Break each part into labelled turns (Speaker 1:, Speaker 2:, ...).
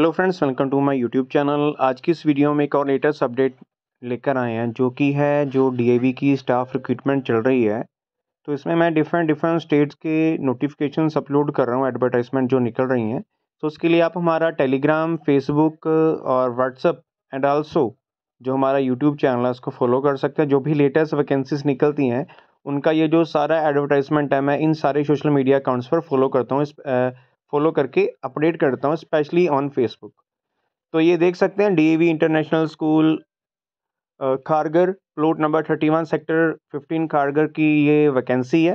Speaker 1: hello friends welcome to my YouTube channel आज की इस वीडियो में एक और लेटेस्ट अपडेट लेकर आए हैं जो कि है जो डीएवी की स्टाफ रिक्रूटमेंट चल रही है तो इसमें मैं डिफरेंट डिफरेंट स्टेट्स के नोटिफिकेशन अपलोड कर रहा हूँ एडवर्टाइजमेंट जो निकल रही हैं तो उसके लिए आप हमारा टेलीग्राम फेसबुक और व्हाट्सअप एंड आल्सो जो हमारा यूट्यूब चैनल है उसको फॉलो कर सकते हैं जो भी लेटेस्ट वैकेंसीज निकलती हैं उनका ये जो सारा एडवर्टाइजमेंट है मैं इन सारे सोशल मीडिया अकाउंट्स पर फॉलो करता हूँ इस फॉलो करके अपडेट करता हूँ स्पेशली ऑन फेसबुक तो ये देख सकते हैं the international school Kharghar plot number thirty one sector fifteen Kharghar की ये वैकेंसी है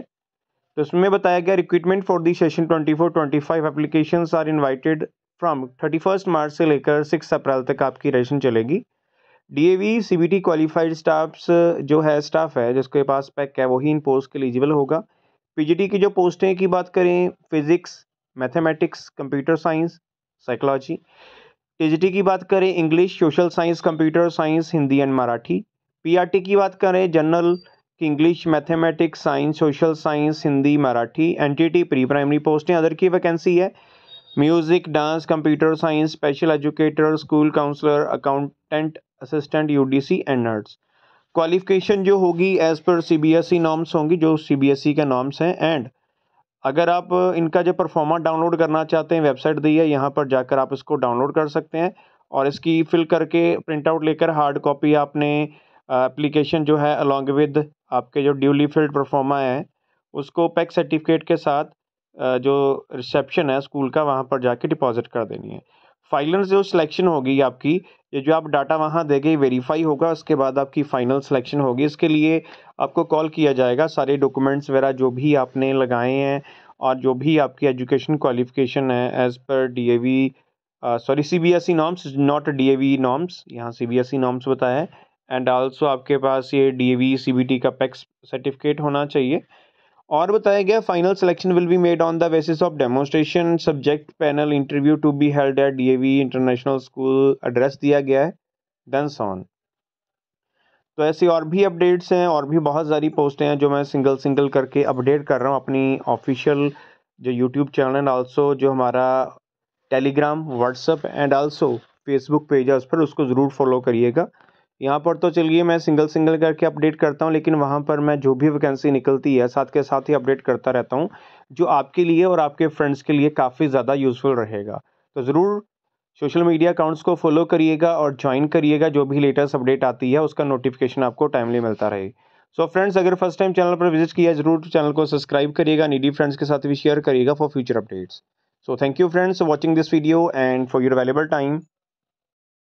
Speaker 1: तो इसमें बताया गया recruitment for the session twenty four twenty five application are invited from thirty first March से लेकर सिक्स अप्रैल तक आपकी रजिस्ट्रेशन चलेगी D A V C B T qualified staffs जो है स्टाफ है जिसके पास पैक है वही इन पोस्ट के एलिजिबल होगा पी जी टी की जो पोस्टें की बात करें physics mathematics computer science psychology TGT की बात करें English social science computer science Hindi and Marathi PRT e की बात करें general English mathematics science social science Hindi Marathi NTT pre primary पोस्टें अदर की वैकेंसी है music dance computer science special educator school counsellor accountant assistant you and nurse qualification जो होगी as per C E norms होंगी जो ई e के norms हैं and अगर आप इनका जो परफॉर्मा डाउनलोड करना चाहते हैं वेबसाइट दी है यहाँ पर जाकर आप इसको डाउनलोड कर सकते हैं और इसकी फिल करके प्रिंट आउट लेकर हार्ड कॉपी आपने एप्लीकेशन जो है अलॉन्ग विद आपके जो ड्यूली फिल्ड परफॉर्मा है उसको पैक सर्टिफिकेट के साथ जो रिसेप्शन है स्कूल का वहाँ पर जाके डिपॉजिट कर देनी है फाइनल जो सिलेक्शन होगी आपकी ये जो आप डाटा वहाँ देंगे वेरीफाई होगा उसके बाद आपकी फ़ाइनल सिलेक्शन होगी इसके लिए आपको कॉल किया जाएगा सारे डॉक्यूमेंट्स वगैरह जो भी आपने लगाए हैं और जो भी आपकी एजुकेशन क्वालिफिकेशन है as per D A V sorry C B S E norms not D A V norms यहाँ C B S E norms बताया है एंड आल्सो आपके पास ये D A V C B T का पैक्स certificate होना चाहिए और बताया गया final selection will be made on the basis of demonstration subject panel interview to be held at the international school address दिया गया है देन सॉन तो ऐसी और भी अपडेट्स हैं और भी बहुत सारी पोस्टें हैं जो मैं सिंगल सिंगल करके अपडेट कर रहा हूँ अपनी ऑफिशियल जो यूट्यूब चैनल एंड ऑल्सो जो हमारा Telegram WhatsApp and also Facebook page है उस पर उसको ज़रूर फॉलो करिएगा यहाँ पर तो चलिए मैं सिंगल सिंगल करके अपडेट करता हूँ लेकिन वहाँ पर मैं जो भी वैकेंसी निकलती है साथ के साथ ही अपडेट करता रहता हूँ जो आपके लिए और आपके फ्रेंड्स के लिए काफ़ी ज़्यादा यूज़फुल रहेगा तो ज़रूर सोशल मीडिया अकाउंट्स को फॉलो करिएगा और ज्वाइन करिएगा जो भी लेटेस्ट अपडेट आती है उसका नोटिफिकेशन आपको टाइमली मिलता रहे सो so फ्रेंड्स अगर फर्स्ट टाइम चैनल पर विजिट किया जरूर चैनल को सब्सक्राइब करिएगा नीडी फ्रेंड्स के साथ भी शेयर करिएगा for future updates so thank you friends watching this video and for your available time